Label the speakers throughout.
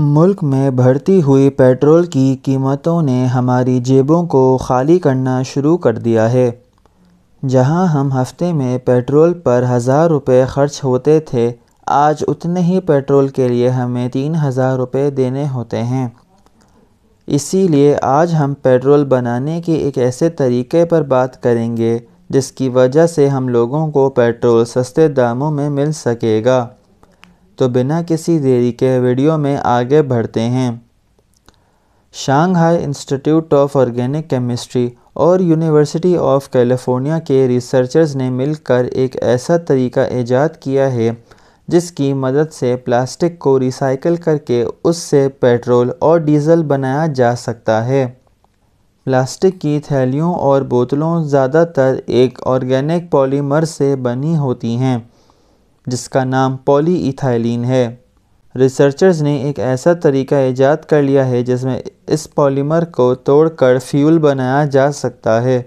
Speaker 1: मुल्क में बढ़ती हुई पेट्रोल की कीमतों ने हमारी जेबों को खाली करना शुरू कर दिया है जहां हम हफ्ते में पेट्रोल पर हज़ार रुपये खर्च होते थे आज उतने ही पेट्रोल के लिए हमें तीन हज़ार रुपये देने होते हैं इसीलिए आज हम पेट्रोल बनाने के एक ऐसे तरीके पर बात करेंगे जिसकी वजह से हम लोगों को पेट्रोल सस्ते दामों में मिल सकेगा तो बिना किसी देरी के वीडियो में आगे बढ़ते हैं Shanghai institute of organic chemistry और यूनिवर्सिटी ऑफ कैलिफोर्निया के रिसर्चर्स ने मिलकर एक ऐसा तरीका ईजाद किया है जिसकी मदद से प्लास्टिक को रिसाइकल करके उससे पेट्रोल और डीजल बनाया जा सकता है प्लास्टिक की थैलियों और बोतलों ज़्यादातर एक ऑर्गेनिक पॉलीमर से बनी होती हैं जिसका नाम पॉलीइथाइलीन है रिसर्चर्स ने एक ऐसा तरीका ईजाद कर लिया है जिसमें इस पॉलीमर को तोड़कर फ्यूल बनाया जा सकता है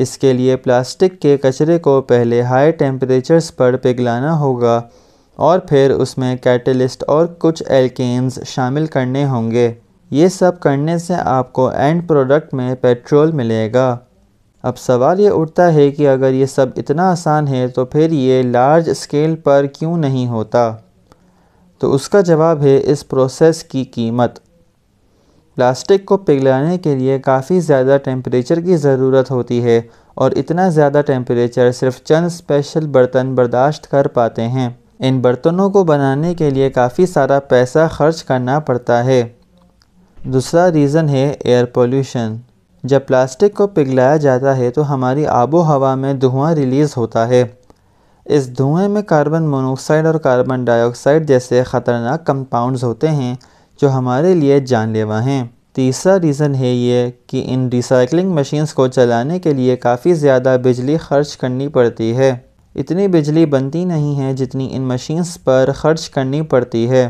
Speaker 1: इसके लिए प्लास्टिक के कचरे को पहले हाई टेम्परेचर्स पर पिघलाना होगा और फिर उसमें कैटलिस्ट और कुछ एल्केन्स शामिल करने होंगे ये सब करने से आपको एंड प्रोडक्ट में पेट्रोल मिलेगा अब सवाल ये उठता है कि अगर ये सब इतना आसान है तो फिर ये लार्ज स्केल पर क्यों नहीं होता तो उसका जवाब है इस प्रोसेस की कीमत प्लास्टिक को पिघलाने के लिए काफ़ी ज़्यादा टेम्परेचर की ज़रूरत होती है और इतना ज़्यादा टेम्परेचर सिर्फ चंद स्पेशल बर्तन बर्दाश्त कर पाते हैं इन बर्तनों को बनाने के लिए काफ़ी सारा पैसा खर्च करना पड़ता है दूसरा रीज़न है एयर पोल्यूशन जब प्लास्टिक को पिघलाया जाता है तो हमारी आबो हवा में धुआं रिलीज़ होता है इस धुएं में कार्बन मोनोक्साइड और कार्बन डाइऑक्साइड जैसे ख़तरनाक कंपाउंड्स होते हैं जो हमारे लिए जानलेवा हैं तीसरा रीज़न है ये कि इन रिसाइकलिंग मशीन्स को चलाने के लिए काफ़ी ज़्यादा बिजली खर्च करनी पड़ती है इतनी बिजली बनती नहीं है जितनी इन मशीन्स पर खर्च करनी पड़ती है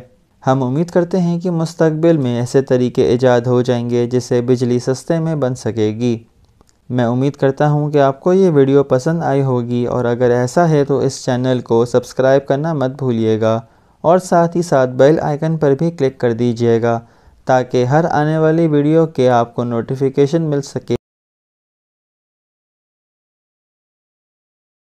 Speaker 1: हम उम्मीद करते हैं कि मुस्तकबिल में ऐसे तरीके ईजाद हो जाएंगे जिससे बिजली सस्ते में बन सकेगी मैं उम्मीद करता हूं कि आपको ये वीडियो पसंद आई होगी और अगर ऐसा है तो इस चैनल को सब्सक्राइब करना मत भूलिएगा और साथ ही साथ बेल आइकन पर भी क्लिक कर दीजिएगा ताकि हर आने वाली वीडियो के आपको नोटिफिकेशन मिल सके